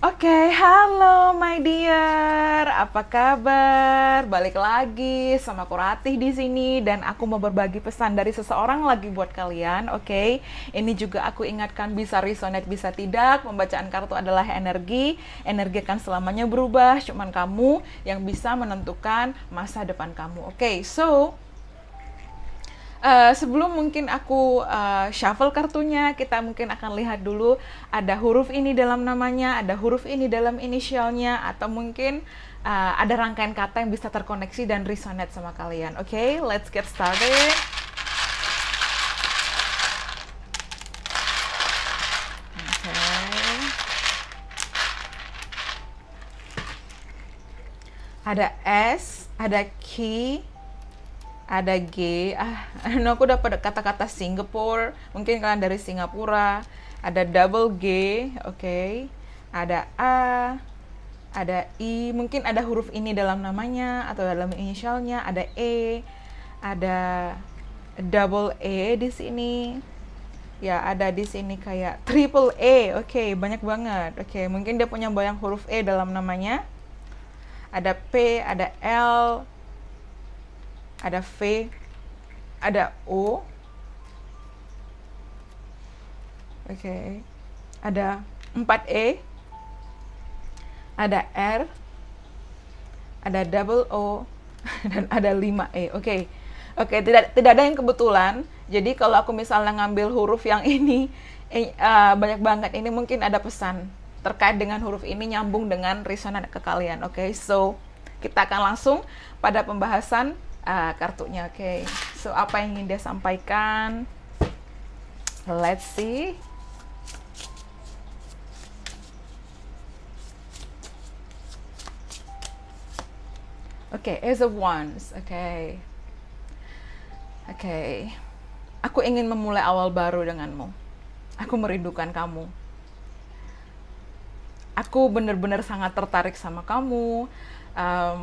Oke, okay, halo my dear. Apa kabar? Balik lagi sama Kuratih di sini dan aku mau berbagi pesan dari seseorang lagi buat kalian, oke? Okay? Ini juga aku ingatkan bisa resonate bisa tidak. Pembacaan kartu adalah energi. Energi kan selamanya berubah, cuman kamu yang bisa menentukan masa depan kamu. Oke, okay, so Eh, sebelum mungkin aku uh, shuffle kartunya, kita mungkin akan lihat dulu ada huruf ini dalam namanya, ada huruf ini dalam inisialnya, atau mungkin uh, ada rangkaian kata yang bisa terkoneksi dan resonate sama kalian. Oke, okay, let's get started. ada S, ada Q, ada G ah no aku dapat kata-kata Singapore mungkin kalian dari Singapura ada double G oke okay. ada A ada I mungkin ada huruf ini dalam namanya atau dalam inisialnya ada E ada double E di sini ya ada di sini kayak triple E oke okay, banyak banget oke okay, mungkin dia punya banyak huruf E dalam namanya ada P ada L ada V, ada O, oke, okay. ada 4E, ada R, ada double O, dan ada 5E, oke. Okay. Oke, okay, tidak tidak ada yang kebetulan. Jadi kalau aku misalnya ngambil huruf yang ini eh, uh, banyak banget ini mungkin ada pesan terkait dengan huruf ini nyambung dengan resonan ke kalian. Oke, okay? so kita akan langsung pada pembahasan uh, kartunya oke okay. so apa yang ingin dia sampaikan let's see Oke, okay, as of Wands. Oke. Okay. Oke. Okay. Aku ingin memulai awal baru denganmu. Aku merindukan kamu. Aku benar-benar sangat tertarik sama kamu. Um,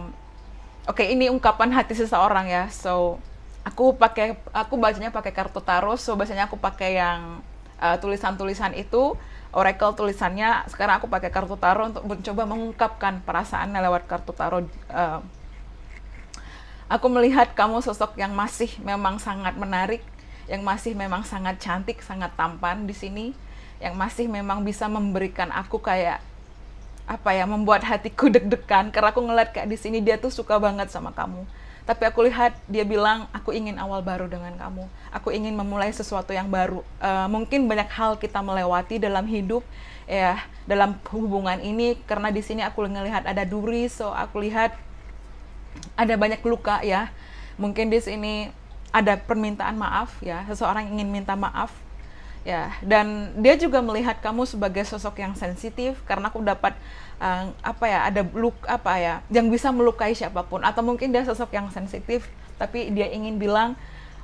oke okay, ini ungkapan hati seseorang ya so aku pakai aku bacanya pakai kartu tarot so biasanya aku pakai yang eh, tulisan-tulisan uh, itu oracle tulisannya sekarang aku pakai kartu tarot untuk mencoba mengungkapkan perasaan lewat kartu tarot uh, aku melihat kamu sosok yang masih memang sangat menarik yang masih memang sangat cantik sangat tampan di sini yang masih memang bisa memberikan aku kayak apa ya membuat hatiku deg-degan karena aku ngeliat kayak di sini dia tuh suka banget sama kamu tapi aku lihat dia bilang aku ingin awal baru dengan kamu aku ingin memulai sesuatu yang baru uh, mungkin banyak hal kita melewati dalam hidup ya dalam hubungan ini karena di sini aku ngelihat ada duri so aku lihat ada banyak luka ya mungkin di sini ada permintaan maaf ya seseorang ingin minta maaf Ya, dan dia juga melihat kamu sebagai sosok yang sensitif karena aku dapat uh, apa ya, ada look apa ya, yang bisa melukai siapapun atau mungkin dia sosok yang sensitif tapi dia ingin bilang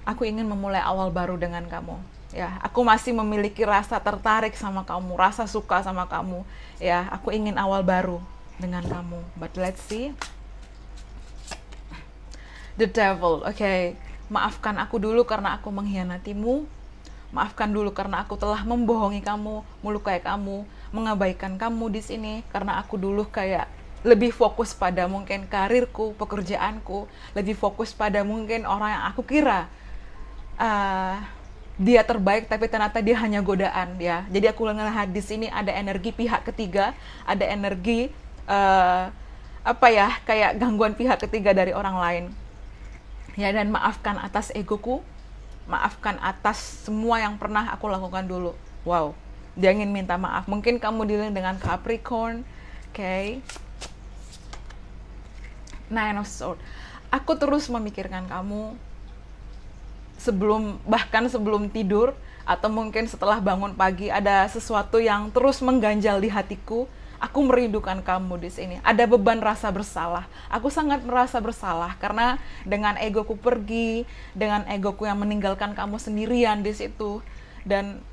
aku ingin memulai awal baru dengan kamu. Ya, aku masih memiliki rasa tertarik sama kamu, rasa suka sama kamu. Ya, aku ingin awal baru dengan kamu. But let's see. The devil, oke. Okay. Maafkan aku dulu karena aku mengkhianatimu Maafkan dulu karena aku telah membohongi kamu, melukai kamu, mengabaikan kamu di sini karena aku dulu kayak lebih fokus pada mungkin karirku, pekerjaanku, lebih fokus pada mungkin orang yang aku kira uh, dia terbaik tapi ternyata dia hanya godaan ya. Jadi aku melihat di sini ada energi pihak ketiga, ada energi uh, apa ya kayak gangguan pihak ketiga dari orang lain. Ya dan maafkan atas egoku, maafkan atas semua yang pernah aku lakukan dulu. Wow, dia ingin minta maaf. Mungkin kamu dealing dengan Capricorn, oke? Okay. Nine of Swords. Aku terus memikirkan kamu sebelum bahkan sebelum tidur atau mungkin setelah bangun pagi ada sesuatu yang terus mengganjal di hatiku Aku merindukan kamu di sini. Ada beban rasa bersalah. Aku sangat merasa bersalah karena dengan egoku pergi, dengan egoku yang meninggalkan kamu sendirian di situ dan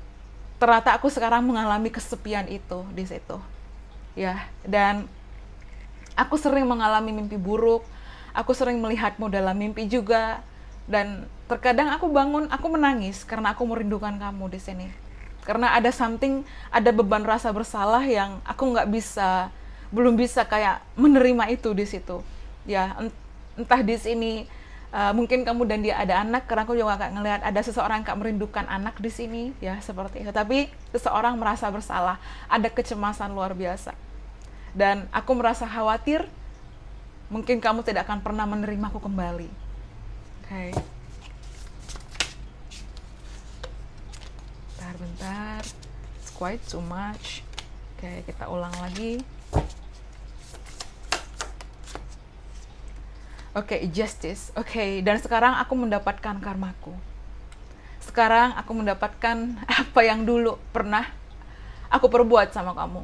ternyata aku sekarang mengalami kesepian itu di situ. Ya, dan aku sering mengalami mimpi buruk. Aku sering melihatmu dalam mimpi juga dan terkadang aku bangun, aku menangis karena aku merindukan kamu di sini karena ada something ada beban rasa bersalah yang aku nggak bisa belum bisa kayak menerima itu di situ ya entah di sini uh, mungkin kamu dan dia ada anak karena aku juga nggak ngelihat ada seseorang yang merindukan anak di sini ya seperti itu tapi seseorang merasa bersalah ada kecemasan luar biasa dan aku merasa khawatir mungkin kamu tidak akan pernah menerimaku kembali okay. bentar it's quite too much oke okay, kita ulang lagi oke okay, justice oke okay, dan sekarang aku mendapatkan karmaku sekarang aku mendapatkan apa yang dulu pernah aku perbuat sama kamu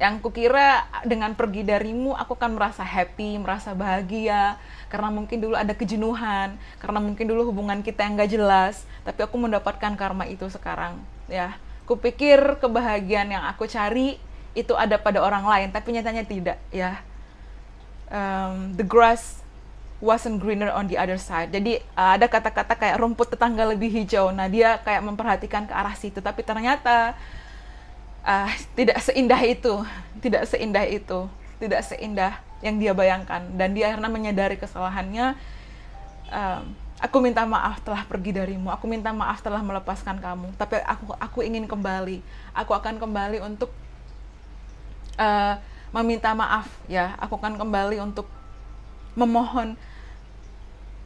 yang kukira dengan pergi darimu aku akan merasa happy, merasa bahagia karena mungkin dulu ada kejenuhan, karena mungkin dulu hubungan kita yang gak jelas, tapi aku mendapatkan karma itu sekarang. Ya, kupikir kebahagiaan yang aku cari itu ada pada orang lain, tapi nyatanya tidak. Ya, um, the grass wasn't greener on the other side. Jadi uh, ada kata-kata kayak rumput tetangga lebih hijau. Nah, dia kayak memperhatikan ke arah situ, tapi ternyata uh, tidak seindah itu, tidak seindah itu, tidak seindah yang dia bayangkan. Dan dia akhirnya menyadari kesalahannya. Uh, aku minta maaf telah pergi darimu. Aku minta maaf telah melepaskan kamu. Tapi aku aku ingin kembali. Aku akan kembali untuk uh, meminta maaf ya. Aku akan kembali untuk memohon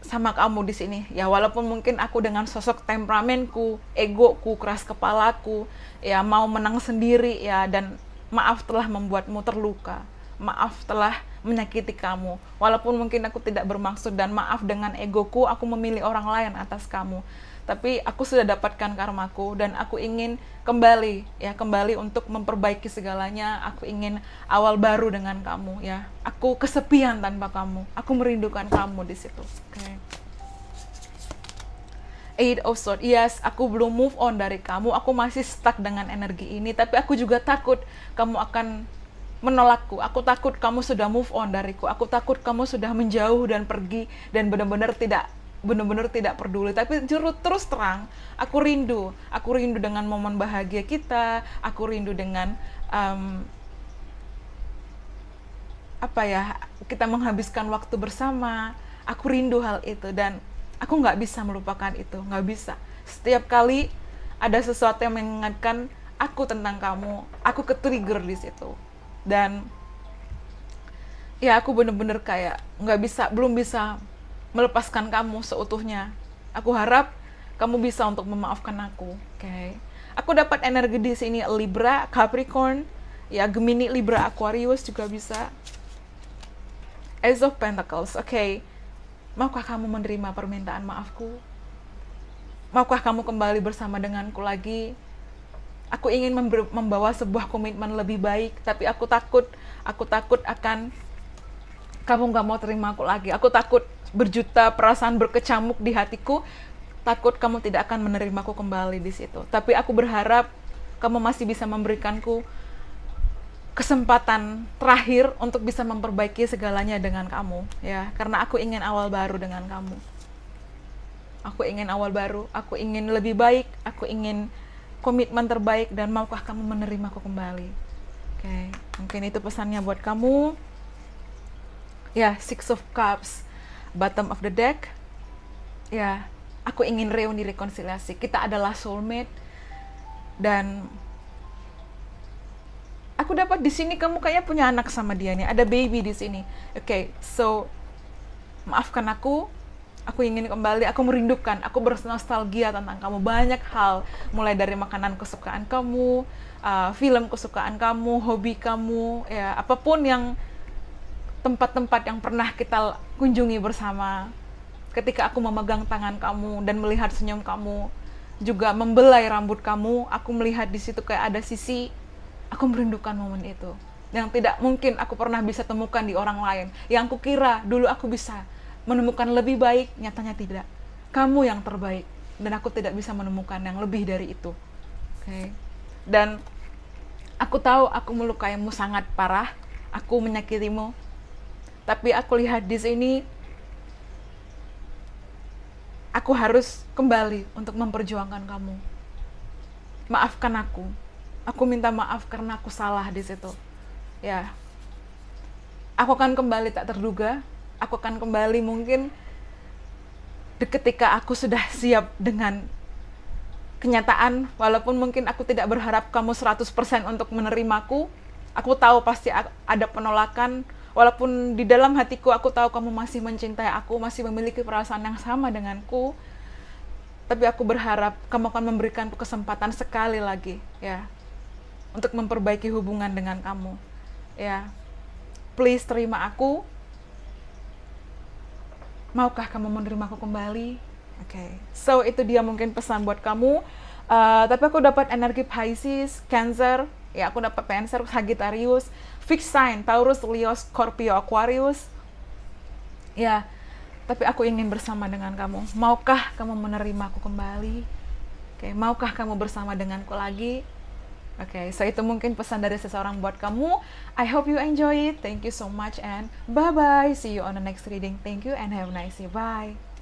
sama kamu di sini ya walaupun mungkin aku dengan sosok temperamenku egoku keras kepalaku ya mau menang sendiri ya dan maaf telah membuatmu terluka maaf telah menyakiti kamu walaupun mungkin aku tidak bermaksud dan maaf dengan egoku aku memilih orang lain atas kamu tapi aku sudah dapatkan karmaku dan aku ingin kembali ya kembali untuk memperbaiki segalanya aku ingin awal baru dengan kamu ya aku kesepian tanpa kamu aku merindukan kamu di situ okay. Eight of Swords, yes, aku belum move on dari kamu, aku masih stuck dengan energi ini, tapi aku juga takut kamu akan menolakku. Aku takut kamu sudah move on dariku. Aku takut kamu sudah menjauh dan pergi dan benar-benar tidak benar-benar tidak peduli tapi juru terus terang aku rindu aku rindu dengan momen bahagia kita aku rindu dengan um, apa ya kita menghabiskan waktu bersama aku rindu hal itu dan aku nggak bisa melupakan itu nggak bisa setiap kali ada sesuatu yang mengingatkan aku tentang kamu aku ke trigger di situ dan ya aku bener-bener kayak nggak bisa belum bisa melepaskan kamu seutuhnya. Aku harap kamu bisa untuk memaafkan aku. Oke. Okay. Aku dapat energi di sini Libra, Capricorn, ya Gemini, Libra, Aquarius juga bisa. Ace of Pentacles. Oke. Okay. Maukah kamu menerima permintaan maafku? Maukah kamu kembali bersama denganku lagi? Aku ingin membawa sebuah komitmen lebih baik, tapi aku takut, aku takut akan kamu nggak mau terima aku lagi. Aku takut berjuta perasaan berkecamuk di hatiku takut kamu tidak akan menerimaku kembali di situ tapi aku berharap kamu masih bisa memberikanku kesempatan terakhir untuk bisa memperbaiki segalanya dengan kamu ya karena aku ingin awal baru dengan kamu aku ingin awal baru aku ingin lebih baik aku ingin komitmen terbaik dan maukah kamu menerimaku kembali oke okay. mungkin itu pesannya buat kamu ya yeah, six of cups bottom of the deck ya aku ingin reuni rekonsiliasi kita adalah soulmate dan aku dapat di sini kamu kayaknya punya anak sama dia nih ada baby di sini oke okay, so maafkan aku aku ingin kembali, aku merindukan, aku bernostalgia tentang kamu. Banyak hal, mulai dari makanan kesukaan kamu, uh, film kesukaan kamu, hobi kamu, ya apapun yang tempat-tempat yang pernah kita kunjungi bersama. Ketika aku memegang tangan kamu dan melihat senyum kamu, juga membelai rambut kamu, aku melihat di situ kayak ada sisi aku merindukan momen itu yang tidak mungkin aku pernah bisa temukan di orang lain. Yang aku kira dulu aku bisa menemukan lebih baik, nyatanya tidak. Kamu yang terbaik dan aku tidak bisa menemukan yang lebih dari itu. Oke. Okay. Dan aku tahu aku melukaimu sangat parah, aku menyakitimu tapi aku lihat di sini aku harus kembali untuk memperjuangkan kamu. Maafkan aku. Aku minta maaf karena aku salah di situ. Ya. Aku akan kembali tak terduga. Aku akan kembali mungkin ketika aku sudah siap dengan kenyataan walaupun mungkin aku tidak berharap kamu 100% untuk menerimaku. Aku tahu pasti ada penolakan, Walaupun di dalam hatiku aku tahu kamu masih mencintai aku, masih memiliki perasaan yang sama denganku, tapi aku berharap kamu akan memberikan kesempatan sekali lagi, ya, untuk memperbaiki hubungan dengan kamu, ya. Please terima aku. Maukah kamu menerima aku kembali? Oke, okay. so itu dia mungkin pesan buat kamu. Uh, tapi aku dapat energi Pisces, Cancer, ya aku dapat Cancer Sagittarius fixed sign Taurus Leo Scorpio Aquarius ya tapi aku ingin bersama dengan kamu maukah kamu menerima aku kembali oke maukah kamu bersama denganku lagi Oke, okay, so itu mungkin pesan dari seseorang buat kamu. I hope you enjoy it. Thank you so much and bye-bye. See you on the next reading. Thank you and have a nice day. Bye.